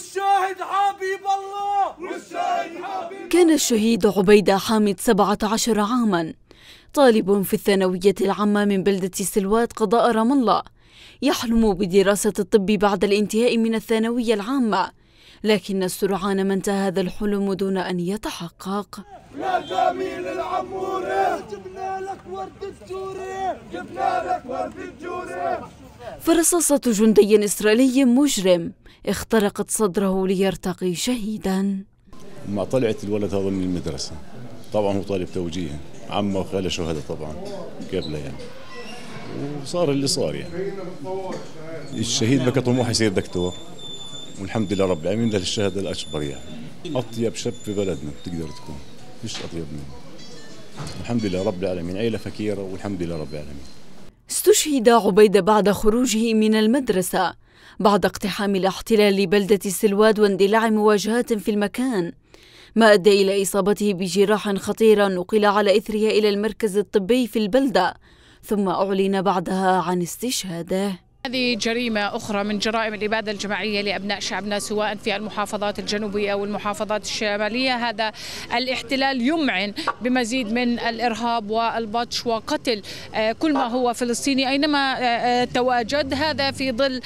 والشاهد حبيب الله والشاهد حبيب كان الشهيد عبيدة حامد 17 عاما طالب في الثانوية العامة من بلدة سلوات قضاء رام الله يحلم بدراسة الطب بعد الانتهاء من الثانوية العامة لكن سرعان ما انتهى هذا الحلم دون أن يتحقق يا جميل العموري جبنا لك ورد الجوري جبنا لك ورد الجوري فرصاصة جندي إسرائيلي مجرم اخترقت صدره ليرتقي شهيدا ما طلعت الولد هذا من المدرسة طبعا هو طالب توجيه عمه وخاله شهداء طبعا قبله يعني وصار اللي صار يعني الشهيد بكى طموحه يصير دكتور والحمد لله رب العالمين له الشهادة الأكبر يعني أطيب شاب في بلدنا بتقدر تكون فيش أطيب منه الحمد لله رب العالمين عيلة فكيرة والحمد لله رب العالمين استشهد عبيد بعد خروجه من المدرسة بعد اقتحام الاحتلال لبلدة سلواد واندلاع مواجهات في المكان ما أدى إلى إصابته بجراح خطيرة نقل على إثرها إلى المركز الطبي في البلدة ثم أعلن بعدها عن استشهاده هذه جريمة أخرى من جرائم الإبادة الجماعية لأبناء شعبنا سواء في المحافظات الجنوبية أو المحافظات الشمالية هذا الاحتلال يمعن بمزيد من الإرهاب والبطش وقتل آه، كل ما هو فلسطيني أينما آه، آه، تواجد هذا في ظل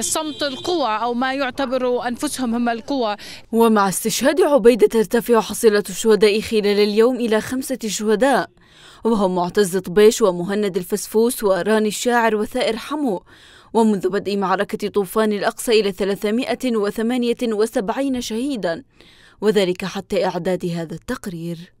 صمت القوى أو ما يعتبر أنفسهم هم القوى ومع استشهاد عبيدة ترتفع حصيلة الشهداء خلال اليوم إلى خمسة شهداء وهم معتز طبيش ومهند الفسفوس وراني الشاعر وثائر حمو ومنذ بدء معركة طوفان الأقصى إلى 378 شهيدا وذلك حتى إعداد هذا التقرير